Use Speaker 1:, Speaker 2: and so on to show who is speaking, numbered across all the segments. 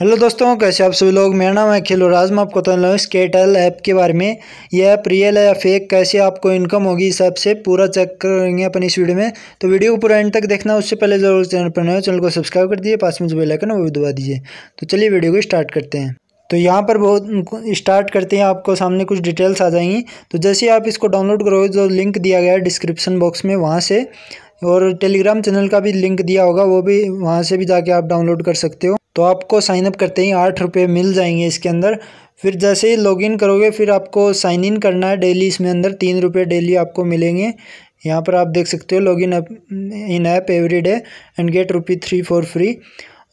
Speaker 1: hello दोस्तों कैसे आप सभी लोग मेरा नाम है खेलो राज मैं आपको बता लगा स्केटल इस केटल ऐप के बारे में यह ऐप रियल है या फेक कैसे आपको इनकम होगी इस ऐप से पूरा चेक करेंगे अपन इस वीडियो में तो वीडियो को पूरा एंड तक देखना उससे पहले जरूर चैनल पर नए चैनल को सब्सक्राइब कर दीजिए पास में जो बेलाइकन वो भी दबा दीजिए तो चलिए वीडियो को स्टार्ट करते हैं तो यहाँ पर बहुत स्टार्ट करते हैं आपको सामने कुछ डिटेल्स आ जाएंगी तो जैसे आप इसको डाउनलोड करोगे जो लिंक दिया गया है डिस्क्रिप्शन बॉक्स में वहाँ से और टेलीग्राम चैनल का भी लिंक दिया होगा वो भी वहाँ से भी जाके आप डाउनलोड कर सकते हो तो आपको साइनअप करते ही आठ रुपये मिल जाएंगे इसके अंदर फिर जैसे ही लॉगिन करोगे फिर आपको साइन इन करना है डेली इसमें अंदर तीन रुपये डेली आपको मिलेंगे यहाँ पर आप देख सकते हो login in app every day and get rupee three for free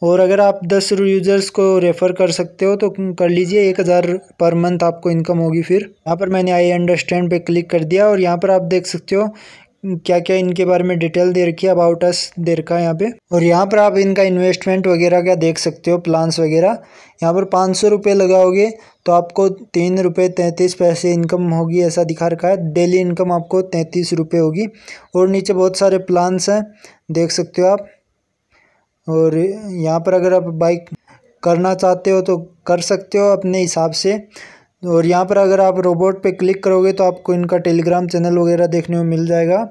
Speaker 1: और अगर आप दस यूज़र्स को रेफ़र कर सकते हो तो कर लीजिए एक हज़ार पर मंथ आपको इनकम होगी फिर यहाँ पर मैंने आई अंडरस्टैंड पे क्लिक कर दिया और यहाँ पर आप देख सकते हो क्या क्या इनके बारे में डिटेल दे रखी है अबाउट अस दे रखा है यहाँ पे और यहाँ पर आप इनका इन्वेस्टमेंट वगैरह क्या देख सकते हो प्लान्स वगैरह यहाँ पर पाँच सौ रुपये लगाओगे तो आपको तीन रुपये तैंतीस पैसे इनकम होगी ऐसा दिखा रखा है डेली इनकम आपको तैंतीस रुपये होगी और नीचे बहुत सारे प्लान्स हैं देख सकते हो आप और यहाँ पर अगर आप बाइक करना चाहते हो तो कर सकते हो अपने हिसाब से और यहाँ पर अगर आप रोबोट पे क्लिक करोगे तो आपको इनका टेलीग्राम चैनल वगैरह देखने में मिल जाएगा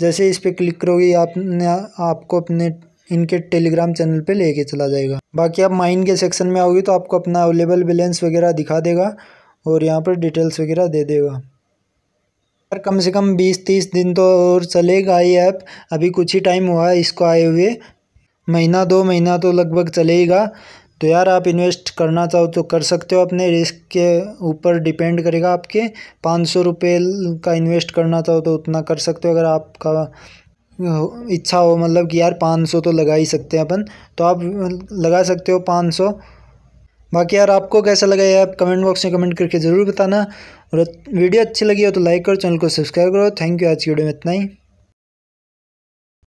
Speaker 1: जैसे इस पर क्लिक करोगे आपने आपको अपने इनके टेलीग्राम चैनल पे लेके चला जाएगा बाकी आप माइन के सेक्शन में आओगे तो आपको अपना अवेलेबल बैलेंस वगैरह दिखा देगा और यहाँ पर डिटेल्स वगैरह दे देगा पर कम से कम बीस तीस दिन तो और चलेगा ये ऐप अभी कुछ ही टाइम हुआ है इसको आए हुए महीना दो महीना तो लगभग चलेगा तो यार आप इन्वेस्ट करना चाहो तो कर सकते हो अपने रिस्क के ऊपर डिपेंड करेगा आपके पाँच सौ रुपये का इन्वेस्ट करना चाहो तो उतना कर सकते हो अगर आपका इच्छा हो मतलब कि यार पाँच सौ तो लगा ही सकते हैं अपन तो आप लगा सकते हो पाँच सौ बाकी यार आपको कैसा लगा यार आप कमेंट बॉक्स में कमेंट करके ज़रूर बताना और वीडियो अच्छी लगी हो तो लाइक करो चैनल को सब्सक्राइब करो थैंक यू आज की वीडियो में इतना ही